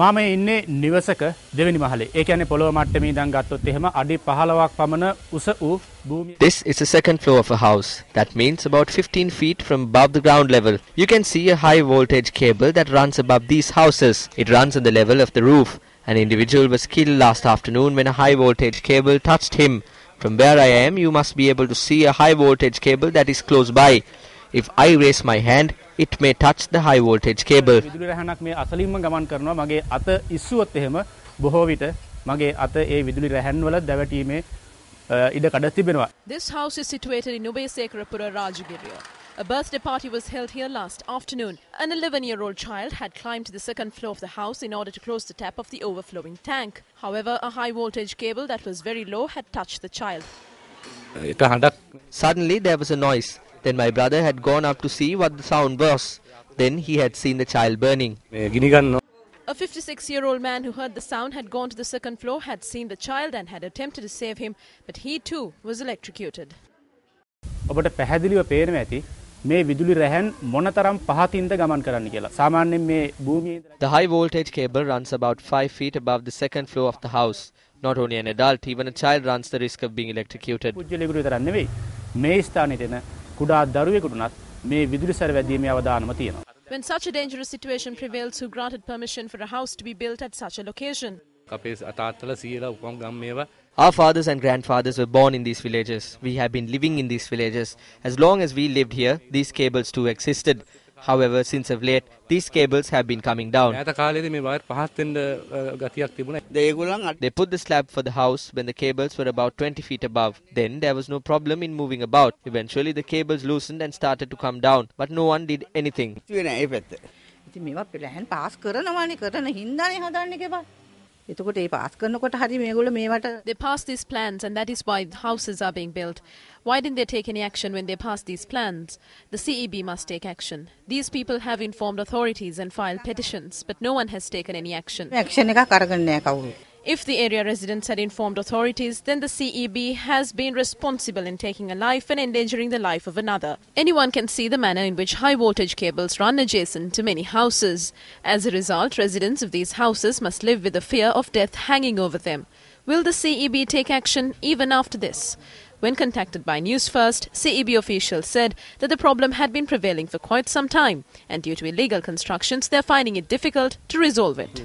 ඉන්නේ නිවසක මහලේ. ඒ කියන්නේ පොළොව මට්ටමේ ඉඳන් ගත්තොත් එහෙම අඩි 15ක් පමණ උස වූ භූමිය. This is the second floor of a house. That means about 15 feet from above the ground level. You can see a high voltage cable that runs above these houses. It runs on the level of the roof. An individual was killed last afternoon when a high voltage cable touched him. From where I am, you must be able to see a high voltage cable that is close by. If I raise my hand, it may touch the high voltage cable. විදුලි රැහනක් මේ අසලින්ම ගමන් කරනවා. මගේ අත ඉස්සුවත් එහෙම බොහෝ විට මගේ අත ඒ විදුලි දැවටීමේ තිබෙනවා. This house is situated in Ubesekharapura, Rajagiriya. A birthday party was held here last afternoon. An 11 year old child had climbed to the second floor of the house in order to close the tap of the overflowing tank. However, a high voltage cable that was very low had touched the child. Uh, Suddenly, there was a noise. Then my brother had gone up to see what the sound was. Then he had seen the child burning. A 56 year old man who heard the sound had gone to the second floor, had seen the child, and had attempted to save him, but he too was electrocuted. ඔබට පැහැදිලිව පේනව ඇති මේ විදුලි රැහැන් මොනතරම් පහතින්ද ගමන් කරන්න කියලා. සාමාන්‍යයෙන් මේ භූමියේ The high voltage cable runs about 5 feet above the second floor of the house. Not only an adult, even a child runs the risk of being electrocuted. පුජ්‍යලෙකුට විතරක් නෙවෙයි. මේ ස්ථානෙට එන කුඩා මේ විදුලි තියෙනවා. When such a dangerous situation prevails, who granted permission for a house to be built at such a location? Our fathers and grandfathers were born in these villages. We have been living in these villages. As long as we lived here, these cables too existed. However, since of late, these cables have been coming down. They put the slab for the house when the cables were about 20 feet above. Then there was no problem in moving about. Eventually, the cables loosened and started to come down, but no one did anything. They passed these plans and that is why houses are being built. Why didn't they take any action when they passed these plans? The CEB must take action. These people have informed authorities and filed petitions, but no one has taken any action. action if the area residents had informed authorities, then the CEB has been responsible in taking a life and endangering the life of another. Anyone can see the manner in which high voltage cables run adjacent to many houses. As a result, residents of these houses must live with the fear of death hanging over them. Will the CEB take action even after this? When contacted by News First, CEB officials said that the problem had been prevailing for quite some time, and due to illegal constructions, they're finding it difficult to resolve it.